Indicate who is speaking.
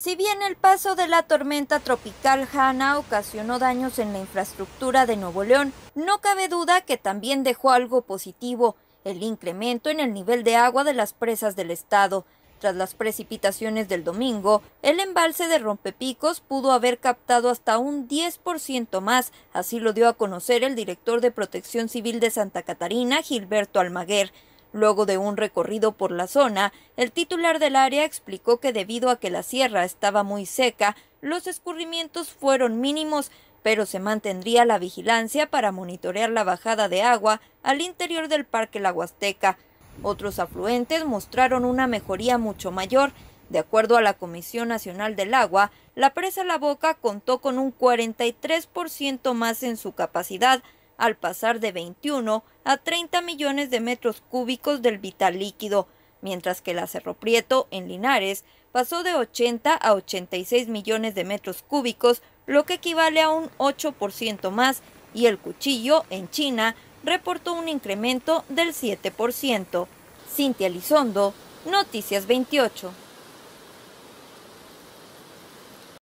Speaker 1: Si bien el paso de la tormenta tropical Hanna ocasionó daños en la infraestructura de Nuevo León, no cabe duda que también dejó algo positivo, el incremento en el nivel de agua de las presas del estado. Tras las precipitaciones del domingo, el embalse de Rompepicos pudo haber captado hasta un 10% más, así lo dio a conocer el director de Protección Civil de Santa Catarina, Gilberto Almaguer. Luego de un recorrido por la zona, el titular del área explicó que debido a que la sierra estaba muy seca, los escurrimientos fueron mínimos, pero se mantendría la vigilancia para monitorear la bajada de agua al interior del Parque La Huasteca. Otros afluentes mostraron una mejoría mucho mayor. De acuerdo a la Comisión Nacional del Agua, la presa La Boca contó con un 43% más en su capacidad al pasar de 21 a 30 millones de metros cúbicos del vital líquido, mientras que la Cerro Prieto, en Linares, pasó de 80 a 86 millones de metros cúbicos, lo que equivale a un 8% más, y el cuchillo, en China, reportó un incremento del 7%. Cintia Lizondo, Noticias 28.